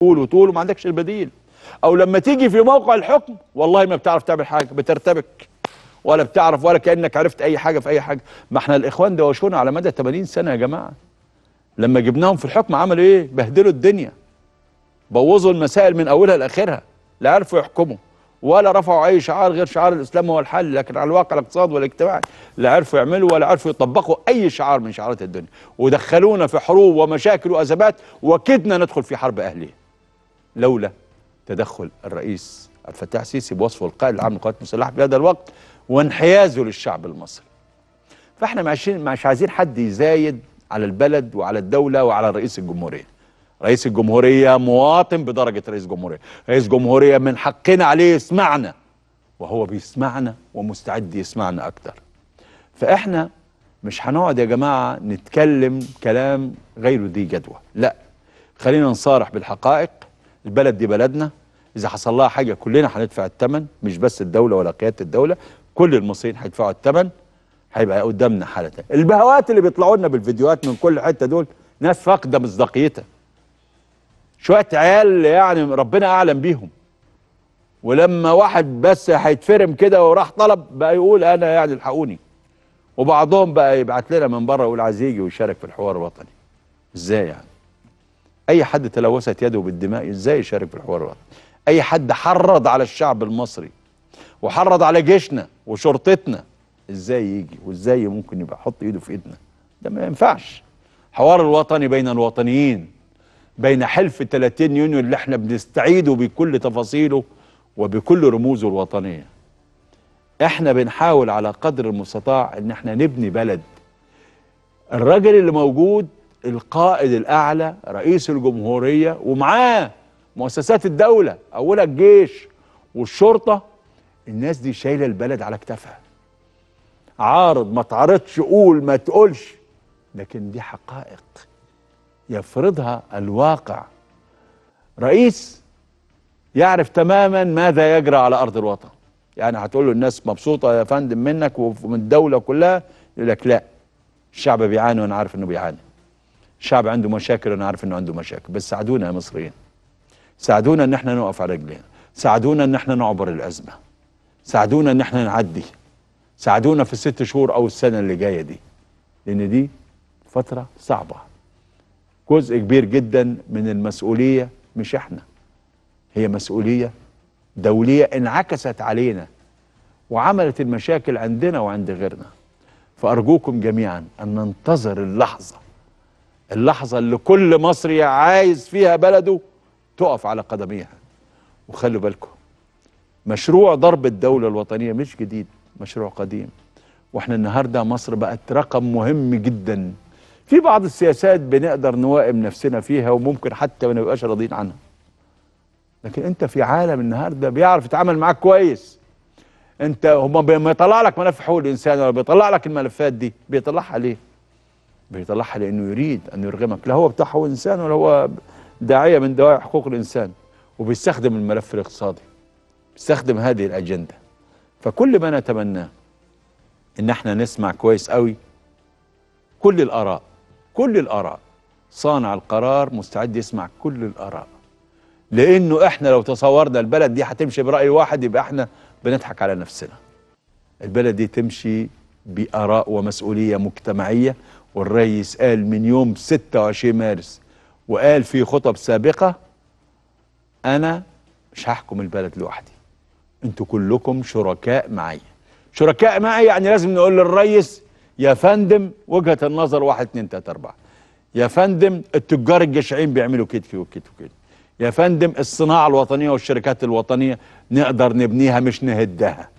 طول وطول وما عندكش البديل او لما تيجي في موقع الحكم والله ما بتعرف تعمل حاجه بترتبك ولا بتعرف ولا كانك عرفت اي حاجه في اي حاجه ما احنا الاخوان دوشونا على مدى 80 سنه يا جماعه لما جبناهم في الحكم عملوا ايه بهدلوا الدنيا بوظوا المسائل من اولها لاخرها لا عرفوا يحكموا ولا رفعوا اي شعار غير شعار الاسلام هو الحل لكن على الواقع الاقتصادي والاجتماعي لا عرفوا يعملوا ولا عرفوا يطبقوا اي شعار من شعارات الدنيا ودخلونا في حروب ومشاكل وازمات وكدنا ندخل في حرب اهليه لولا تدخل الرئيس عبد الفتاح السيسي بوصفه القائد العام للقوات المسلحه في هذا الوقت وانحيازه للشعب المصري. فاحنا مش عايزين حد يزايد على البلد وعلى الدوله وعلى رئيس الجمهوريه. رئيس الجمهوريه مواطن بدرجه رئيس جمهوريه، رئيس جمهوريه من حقنا عليه يسمعنا وهو بيسمعنا ومستعد يسمعنا اكتر. فاحنا مش هنقعد يا جماعه نتكلم كلام غير ذي جدوى، لا. خلينا نصارح بالحقائق البلد دي بلدنا إذا حصل لها حاجة كلنا هندفع الثمن مش بس الدولة ولا قيادة الدولة كل المصريين هيدفعوا الثمن هيبقى قدامنا حالة البهوات اللي بيطلعوا لنا بالفيديوهات من كل حتة دول ناس فاقدة مصداقيتها شوية عيال يعني ربنا أعلم بيهم ولما واحد بس هيتفرم كده وراح طلب بقى يقول أنا يعني الحقوني وبعضهم بقى يبعت لنا من بره يقول عايز يجي ويشارك في الحوار الوطني ازاي يعني اي حد تلوثت يده بالدماء ازاي يشارك في الحوار اي حد حرض على الشعب المصري وحرض على جيشنا وشرطتنا ازاي يجي وازاي ممكن يبقى يحط ايده في ايدنا ده ما ينفعش حوار الوطني بين الوطنيين بين حلف 30 يونيو اللي احنا بنستعيده بكل تفاصيله وبكل رموزه الوطنيه احنا بنحاول على قدر المستطاع ان احنا نبني بلد الراجل اللي موجود القائد الأعلى رئيس الجمهورية ومعاه مؤسسات الدولة أولها الجيش والشرطة الناس دي شايلة البلد على كتافها عارض ما تعرضش قول ما تقولش لكن دي حقائق يفرضها الواقع رئيس يعرف تماما ماذا يجرى على أرض الوطن يعني هتقول له الناس مبسوطة يا فندم منك ومن الدولة كلها يقول لك لا الشعب بيعاني وأنا عارف إنه بيعاني الشعب عنده مشاكل وانا عارف انه عنده مشاكل بس ساعدونا يا مصريين ساعدونا ان احنا نقف على رجلينا ساعدونا ان احنا نعبر الازمه ساعدونا ان احنا نعدي ساعدونا في الست شهور او السنه اللي جايه دي لان دي فتره صعبه جزء كبير جدا من المسؤوليه مش احنا هي مسؤوليه دوليه انعكست علينا وعملت المشاكل عندنا وعند غيرنا فارجوكم جميعا ان ننتظر اللحظه اللحظة اللي كل مصري عايز فيها بلده تقف على قدميها وخلوا بالكم مشروع ضرب الدولة الوطنية مش جديد مشروع قديم واحنا النهاردة مصر بقت رقم مهم جدا في بعض السياسات بنقدر نوائم نفسنا فيها وممكن حتى ما نبقاش راضيين عنها لكن انت في عالم النهاردة بيعرف يتعامل معاك كويس انت هما بيطلع لك ملف حقوق الانسان ولا بيطلع لك الملفات دي بيطلعها ليه بيطلعها لانه يريد ان يرغمك لا هو بتاع حقوق انسان ولا هو داعيه من دواعي حقوق الانسان وبيستخدم الملف الاقتصادي بيستخدم هذه الاجنده فكل ما نتمناه ان احنا نسمع كويس قوي كل الاراء كل الاراء صانع القرار مستعد يسمع كل الاراء لانه احنا لو تصورنا البلد دي هتمشي براي واحد يبقى احنا بنضحك على نفسنا البلد دي تمشي بآراء ومسؤولية مجتمعية والرئيس قال من يوم 26 مارس وقال في خطب سابقة أنا مش هحكم البلد لوحدي انتوا كلكم شركاء معايا شركاء معايا يعني لازم نقول للريس يا فندم وجهة النظر واحد اتنين تلاتة أربعة يا فندم التجار الجشعين بيعملوا كده وكده وكده يا فندم الصناعة الوطنية والشركات الوطنية نقدر نبنيها مش نهدها